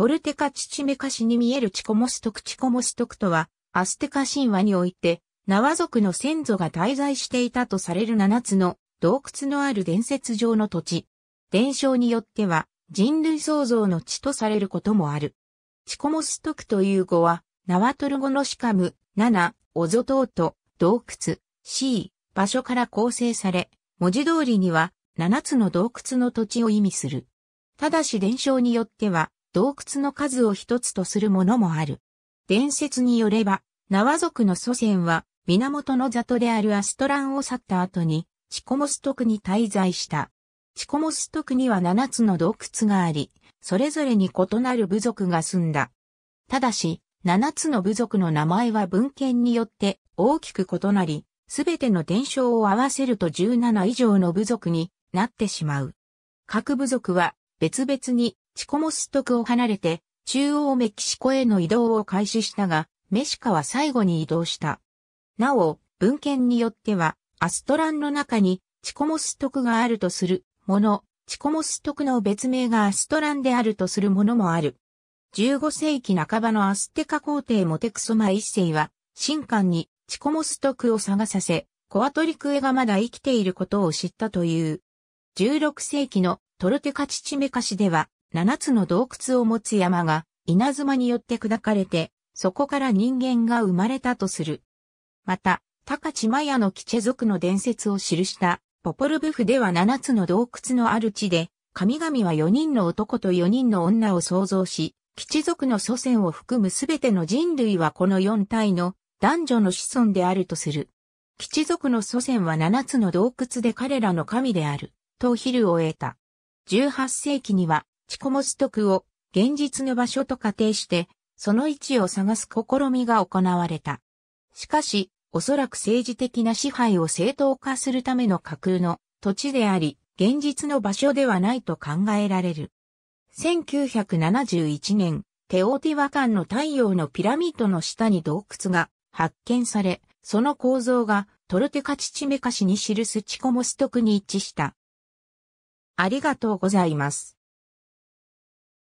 トルテカチチメカシに見えるチコモストクチコモストクとは、アステカ神話において、ナワ族の先祖が滞在していたとされる七つの洞窟のある伝説上の土地。伝承によっては、人類創造の地とされることもある。チコモストクという語は、ナワトル語のシカム、ナ、オゾトート、洞窟、ー、場所から構成され、文字通りには、七つの洞窟の土地を意味する。ただし伝承によっては、洞窟の数を一つとするものもある。伝説によれば、縄族の祖先は、源の里であるアストランを去った後に、チコモストクに滞在した。チコモストクには七つの洞窟があり、それぞれに異なる部族が住んだ。ただし、七つの部族の名前は文献によって大きく異なり、すべての伝承を合わせると17以上の部族になってしまう。各部族は別々にチコモストクを離れて、中央メキシコへの移動を開始したが、メシカは最後に移動した。なお、文献によっては、アストランの中にチコモストクがあるとするもの、チコモストクの別名がアストランであるとするものもある。15世紀半ばのアステカ皇帝モテクソマ一世は、神官にチコモストクを探させ、コアトリクエがまだ生きていることを知ったという。16世紀のトルテカチチメカシでは、7つの洞窟を持つ山が稲妻によって砕かれて、そこから人間が生まれたとする。また、高地マヤのキチェ族の伝説を記したポポルブフでは7つの洞窟のある地で、神々は4人の男と4人の女を創造し、基地族の祖先を含むすべての人類はこの4体の男女の子孫であるとする。基地族の祖先は7つの洞窟で彼らの神である、と昼を得た。18世紀にはチコモストクを現実の場所と仮定して、その位置を探す試みが行われた。しかし、おそらく政治的な支配を正当化するための架空の土地であり、現実の場所ではないと考えられる。1971年、テオティワカンの太陽のピラミッドの下に洞窟が発見され、その構造がトルテカチチメカシに記すチコモストクに一致した。ありがとうございます。